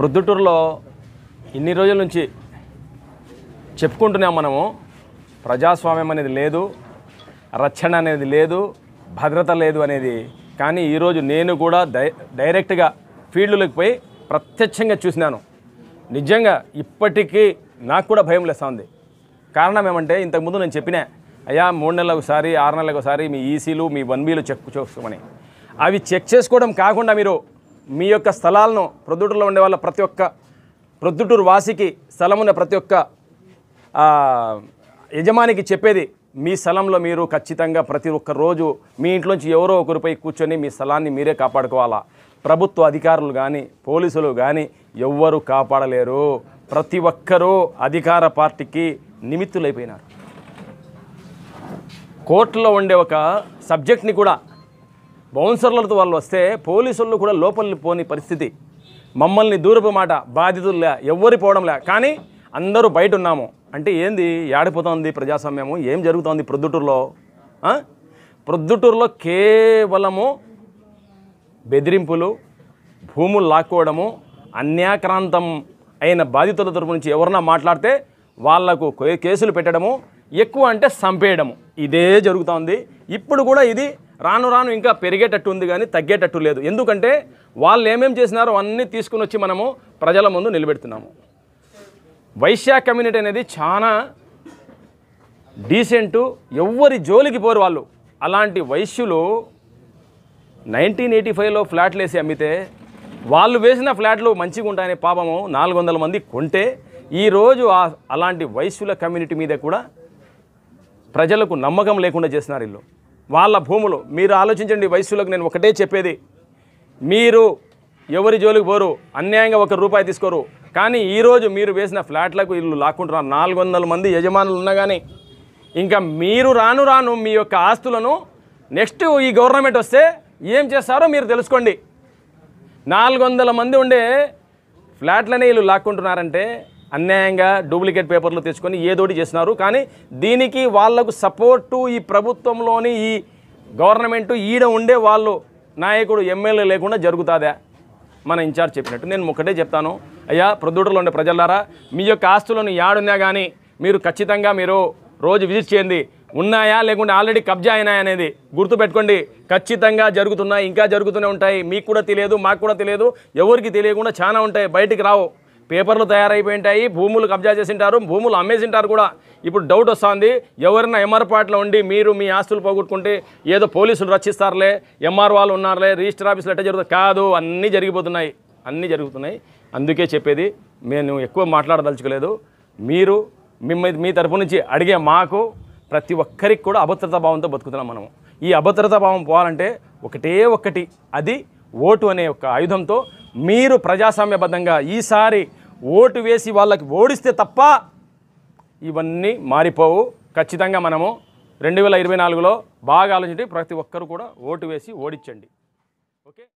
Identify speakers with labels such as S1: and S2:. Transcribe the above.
S1: ప్రొద్దుటూరులో ఇన్ని రోజుల నుంచి చెప్పుకుంటున్నాం మనము ప్రజాస్వామ్యం అనేది లేదు రక్షణ అనేది లేదు భద్రత లేదు అనేది కానీ ఈరోజు నేను కూడా డై డైరెక్ట్గా ఫీల్డ్లోకి పోయి ప్రత్యక్షంగా చూసినాను నిజంగా ఇప్పటికీ నాకు కూడా భయం లేస్తుంది కారణం ఏమంటే ఇంతకుముందు నేను చెప్పినా అయ్యా మూడు నెలలకు ఒకసారి ఆరు నెలలకు ఒకసారి మీ ఈసీలు e మీ వన్ బీలు చెక్ చేసుకోమని అవి చెక్ చేసుకోవడం కాకుండా మీరు మీ యొక్క స్థలాలను ప్రొద్దుటూరులో ఉండే వాళ్ళ ప్రతి ఒక్క ప్రొద్దుటూరు వాసికి స్థలమున్న ప్రతి ఒక్క యజమానికి చెప్పేది మీ స్థలంలో మీరు ఖచ్చితంగా ప్రతి ఒక్క రోజు మీ ఇంట్లోంచి ఎవరో ఒకరిపై కూర్చొని మీ స్థలాన్ని మీరే కాపాడుకోవాలా ప్రభుత్వ అధికారులు కానీ పోలీసులు కానీ ఎవ్వరు కాపాడలేరు ప్రతి ఒక్కరూ అధికార పార్టీకి నిమిత్తులైపోయినారు కోర్టులో ఉండే ఒక సబ్జెక్ట్ని కూడా బౌన్సర్లతో వాళ్ళు వస్తే పోలీసులను కూడా లోపలి పోని పరిస్థితి మమ్మల్ని దూరపు మాట బాధితులే ఎవ్వరి పోవడంలే కానీ అందరూ బయట ఉన్నాము అంటే ఏంది ఏడిపోతుంది ప్రజాస్వామ్యము ఏం జరుగుతోంది ప్రొద్దుటూరులో ప్రొద్దుటూరులో కేవలము బెదిరింపులు భూములు లాక్కోవడము అన్యాక్రాంతం అయిన బాధితుల తరపు నుంచి ఎవరన్నా మాట్లాడితే వాళ్లకు కేసులు పెట్టడము ఎక్కువ అంటే సంపేయడము ఇదే జరుగుతోంది ఇప్పుడు కూడా ఇది రాను రాను ఇంకా పెరిగేటట్టు ఉంది కానీ తగ్గేటట్టు లేదు ఎందుకంటే వాళ్ళు ఏమేమి చేసినారో అన్నీ తీసుకుని వచ్చి మనము ప్రజల ముందు నిలబెడుతున్నాము వైశ్యా కమ్యూనిటీ అనేది చాలా డీసెంటు ఎవ్వరి జోలికి పోరు వాళ్ళు అలాంటి వైశ్యులు నైన్టీన్ ఎయిటీ ఫైవ్లో ఫ్లాట్లు వేసి అమ్మితే వాళ్ళు వేసిన ఫ్లాట్లు మంచిగా ఉంటాయని పాపము నాలుగు వందల మంది కొంటే ఈరోజు అలాంటి వైశ్యుల కమ్యూనిటీ మీద కూడా ప్రజలకు నమ్మకం లేకుండా చేసినారు ఇల్లు వాళ్ళ భూములు మీరు ఆలోచించండి వయసులకు నేను ఒకటే చెప్పేది మీరు ఎవరి జోలికి పోరు అన్యాయంగా ఒక రూపాయి తీసుకోరు కానీ ఈరోజు మీరు వేసిన ఫ్లాట్లకు ఇల్లు లాక్కుంటున్నారు నాలుగు వందల మంది యజమానులు ఉన్నా కానీ ఇంకా మీరు రాను రాను మీ యొక్క ఆస్తులను నెక్స్ట్ ఈ గవర్నమెంట్ వస్తే ఏం చేస్తారో మీరు తెలుసుకోండి నాలుగు మంది ఉండే ఫ్లాట్లనే ఇల్లు లాక్కుంటున్నారంటే అన్యాయంగా డూప్లికేట్ పేపర్లు తెచ్చుకొని ఏదోటి చేస్తున్నారు కానీ దీనికి వాళ్లకు సపోర్టు ఈ ప్రభుత్వంలోని ఈ గవర్నమెంట్ ఈడ ఉండే వాళ్ళు నాయకుడు ఎమ్మెల్యే లేకుండా జరుగుతుందా మన ఇన్ఛార్జ్ చెప్పినట్టు నేను ఒకటే చెప్తాను అయ్యా ప్రొద్దుటలో ఉండే ప్రజలారా మీ యొక్క ఆస్తులను యాడున్నా కానీ మీరు ఖచ్చితంగా మీరు రోజు విజిట్ చేయండి ఉన్నాయా లేకుంటే ఆల్రెడీ కబ్జా అయినాయా అనేది గుర్తుపెట్టుకోండి ఖచ్చితంగా జరుగుతున్నాయి ఇంకా జరుగుతూనే ఉంటాయి మీకు కూడా తెలియదు మాకు కూడా తెలియదు ఎవరికి తెలియకుండా చాలా ఉంటాయి బయటికి రావు పేపర్లు తయారైపోయింటాయి భూములు కబ్జా చేసింటారు భూములు అమ్మేసింటారు కూడా ఇప్పుడు డౌట్ వస్తుంది ఎవరైనా ఎంఆర్పాట్లో ఉండి మీరు మీ ఆస్తులు పోగొట్టుకుంటే ఏదో పోలీసులు రక్షిస్తారులే ఎంఆర్ వాళ్ళు ఉన్నారులే రిజిస్టర్ ఆఫీసులు ఎట్లా జరుగుతుంది కాదు అన్నీ జరిగిపోతున్నాయి అన్నీ జరుగుతున్నాయి అందుకే చెప్పేది నేను ఎక్కువ మాట్లాడదలుచుకోలేదు మీరు మిమ్మల్ని మీ తరపు నుంచి అడిగే మాకు ప్రతి ఒక్కరికి కూడా అభద్రతా భావంతో బతుకుతున్నాం మనము ఈ అభద్రతా భావం పోవాలంటే ఒకటే ఒక్కటి అది ఓటు అనే ఒక ఆయుధంతో మీరు ప్రజాస్వామ్యబద్ధంగా ఈసారి ఓటు వేసి వాళ్ళకి ఓడిస్తే తప్ప ఇవన్నీ మారిపోవు ఖచ్చితంగా మనము రెండు వేల ఇరవై నాలుగులో బాగా ఆలోచించి ప్రతి ఒక్కరు కూడా ఓటు వేసి ఓడించండి ఓకే